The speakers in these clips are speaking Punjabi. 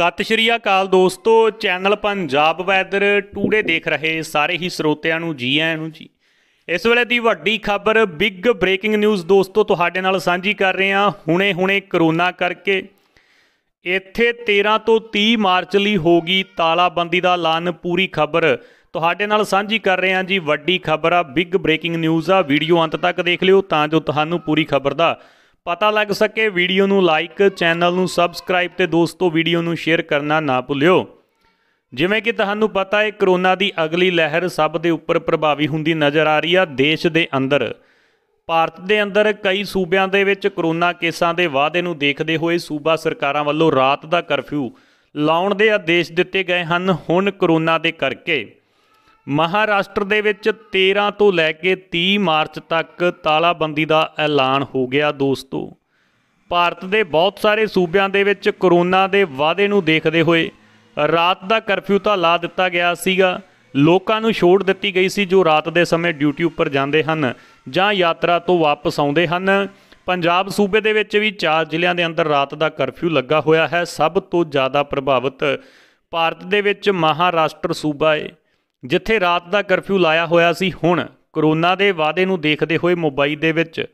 ਸਤਿ ਸ਼੍ਰੀ ਅਕਾਲ ਦੋਸਤੋ ਚੈਨਲ ਪੰਜਾਬ ਵੈਦਰ ਟੂਡੇ ਦੇਖ ਰਹੇ ਸਾਰੇ ਹੀ ਸਰੋਤਿਆਂ ਨੂੰ ਜੀ ਆਇਆਂ ਨੂੰ ਜੀ ਇਸ ਵੇਲੇ ਦੀ ਵੱਡੀ ਖਬਰ ਬਿਗ ਬ੍ਰੇਕਿੰਗ ਨਿਊਜ਼ ਦੋਸਤੋ ਤੁਹਾਡੇ ਨਾਲ ਸਾਂਝੀ ਕਰ ਰਹੇ ਹਾਂ ਹੁਣੇ-ਹੁਣੇ ਕਰੋਨਾ ਕਰਕੇ ਇੱਥੇ 13 ਤੋਂ 30 ਮਾਰਚ ਲਈ ਹੋਗੀ ਤਾਲਾਬੰਦੀ ਦਾ ਐਲਾਨ ਪੂਰੀ ਖਬਰ ਤੁਹਾਡੇ ਨਾਲ ਸਾਂਝੀ ਕਰ ਰਹੇ ਹਾਂ ਜੀ ਵੱਡੀ ਖਬਰ ਆ ਬਿਗ ਬ੍ਰੇਕਿੰਗ ਨਿਊਜ਼ ਆ ਵੀਡੀਓ ਅੰਤ ਤੱਕ ਦੇਖ ਲਿਓ ਤਾਂ ਜੋ ਤੁਹਾਨੂੰ ਪੂਰੀ ਖਬਰ ਦਾ ਪਤਾ ਲੱਗ ਸਕੇ ਵੀਡੀਓ ਨੂੰ ਲਾਈਕ ਚੈਨਲ ਨੂੰ ਸਬਸਕ੍ਰਾਈਬ ਤੇ ਦੋਸਤੋ ਵੀਡੀਓ ਨੂੰ ਸ਼ੇਅਰ ਕਰਨਾ ਨਾ ਭੁੱਲਿਓ ਜਿਵੇਂ ਕਿ ਤੁਹਾਨੂੰ ਪਤਾ ਹੈ ਕਰੋਨਾ ਦੀ ਅਗਲੀ ਲਹਿਰ ਸਭ ਦੇ ਉੱਪਰ ਪ੍ਰਭਾਵੀ ਹੁੰਦੀ ਨਜ਼ਰ ਆ ਰਹੀ ਆ ਦੇਸ਼ ਦੇ ਅੰਦਰ ਭਾਰਤ ਦੇ ਅੰਦਰ ਕਈ ਸੂਬਿਆਂ ਦੇ ਵਿੱਚ ਕਰੋਨਾ ਕੇਸਾਂ ਦੇ ਵਾਧੇ ਨੂੰ ਦੇਖਦੇ ਹੋਏ ਸੂਬਾ ਸਰਕਾਰਾਂ ਵੱਲੋਂ ਰਾਤ ਦਾ ਕਰਫਿਊ ਲਾਉਣ ਦੇ ਆਦੇਸ਼ ਦਿੱਤੇ ਗਏ ਹਨ ਹੁਣ ਕਰੋਨਾ ਦੇ ਕਰਕੇ ਮਹਾਰਾਸ਼ਟਰ ਦੇ ਵਿੱਚ 13 ਤੋਂ ਲੈ ਕੇ 30 ਮਾਰਚ ਤੱਕ ਤਾਲਾਬੰਦੀ ਦਾ ਐਲਾਨ ਹੋ ਗਿਆ ਦੋਸਤੋ ਭਾਰਤ ਦੇ ਬਹੁਤ ਸਾਰੇ ਸੂਬਿਆਂ ਦੇ ਵਿੱਚ ਕਰੋਨਾ ਦੇ ਵਾਧੇ ਨੂੰ ਦੇਖਦੇ ਹੋਏ ਰਾਤ ਦਾ ਕਰਫਿਊ ਤਾਂ ਲਾ ਦਿੱਤਾ ਗਿਆ ਸੀਗਾ ਲੋਕਾਂ ਨੂੰ ਛੋੜ ਦਿੱਤੀ ਗਈ ਸੀ ਜੋ ਰਾਤ ਦੇ ਸਮੇਂ ਡਿਊਟੀ ਉੱਪਰ ਜਾਂਦੇ ਹਨ ਜਾਂ ਯਾਤਰਾ ਤੋਂ ਵਾਪਸ ਆਉਂਦੇ ਹਨ ਪੰਜਾਬ ਸੂਬੇ ਦੇ ਵਿੱਚ ਵੀ ਚਾਰ ਜ਼ਿਲ੍ਹਿਆਂ ਦੇ ਅੰਦਰ ਰਾਤ ਦਾ ਕਰਫਿਊ ਲੱਗਾ ਹੋਇਆ ਹੈ ਸਭ ਤੋਂ ਜ਼ਿਆਦਾ ਪ੍ਰਭਾਵਿਤ ਭਾਰਤ ਦੇ ਵਿੱਚ ਮਹਾਰਾਸ਼ਟਰ ਸੂਬਾ ਹੈ ਜਿੱਥੇ ਰਾਤ ਦਾ ਕਰਫਿਊ ਲਾਇਆ ਹੋਇਆ ਸੀ ਹੁਣ ਕਰੋਨਾ ਦੇ ਵਾਅਦੇ ਨੂੰ ਦੇਖਦੇ ਹੋਏ ਮੁੰਬਈ ਦੇ ਵਿੱਚ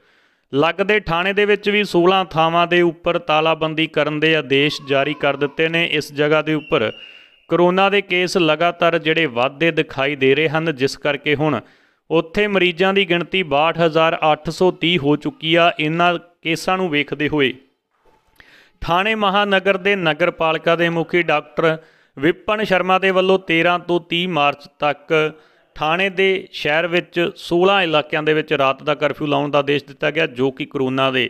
ਲੱਗਦੇ ਥਾਣੇ ਦੇ ਵਿੱਚ ਵੀ 16 ਥਾਵਾਂ ਦੇ ਉੱਪਰ ਤਾਲਾਬੰਦੀ ਕਰਨ ਦੇ ਆਦੇਸ਼ ਜਾਰੀ ਕਰ ਦਿੱਤੇ ਨੇ ਇਸ ਜਗ੍ਹਾ ਦੇ ਉੱਪਰ ਕਰੋਨਾ ਦੇ ਕੇਸ ਲਗਾਤਾਰ ਜਿਹੜੇ ਵਾਧੇ ਦਿਖਾਈ ਦੇ ਰਹੇ ਹਨ ਜਿਸ ਕਰਕੇ ਹੁਣ ਉੱਥੇ ਮਰੀਜ਼ਾਂ ਦੀ ਗਿਣਤੀ 62830 ਹੋ ਚੁੱਕੀ ਆ ਇਹਨਾਂ ਕੇਸਾਂ ਨੂੰ ਵੇਖਦੇ ਹੋਏ ਥਾਣੇ ਮਹਾਨਗਰ ਦੇ ਨਗਰਪਾਲਿਕਾ ਦੇ ਮੁਖੀ ਡਾਕਟਰ ਵਿਪਨ ਸ਼ਰਮਾ ਦੇ ਵੱਲੋਂ 13 ਤੋਂ 30 ਮਾਰਚ ਤੱਕ ਥਾਣੇ ਦੇ ਸ਼ਹਿਰ ਵਿੱਚ 16 ਇਲਾਕਿਆਂ ਦੇ ਵਿੱਚ ਰਾਤ ਦਾ ਕਰਫਿਊ ਲਾਉਣ ਦਾ ਆਦੇਸ਼ ਦਿੱਤਾ ਗਿਆ ਜੋ ਕਿ ਕਰੋਨਾ ਦੇ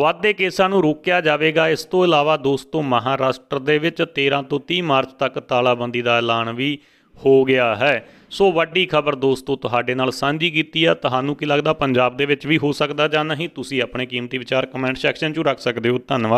ਵਾਧੇ ਕੇਸਾਂ ਨੂੰ ਰੋਕਿਆ ਜਾਵੇਗਾ ਇਸ ਤੋਂ ਇਲਾਵਾ ਦੋਸਤੋ ਮਹਾਰਾਸ਼ਟਰ ਦੇ ਵਿੱਚ 13 ਤੋਂ 30 ਮਾਰਚ ਤੱਕ ਤਾਲਾਬੰਦੀ ਦਾ ਐਲਾਨ ਵੀ ਹੋ ਗਿਆ ਹੈ ਸੋ ਵੱਡੀ ਖਬਰ ਦੋਸਤੋ ਤੁਹਾਡੇ ਨਾਲ ਸਾਂਝੀ ਕੀਤੀ ਆ ਤੁਹਾਨੂੰ ਕੀ ਲੱਗਦਾ ਪੰਜਾਬ ਦੇ ਵਿੱਚ ਵੀ ਹੋ ਸਕਦਾ ਜਾਂ ਨਹੀਂ ਤੁਸੀਂ ਆਪਣੇ ਕੀਮਤੀ ਵਿਚਾਰ ਕਮੈਂਟ ਸੈਕਸ਼ਨ 'ਚ ਰੱਖ ਸਕਦੇ ਹੋ ਧੰਨਵਾਦ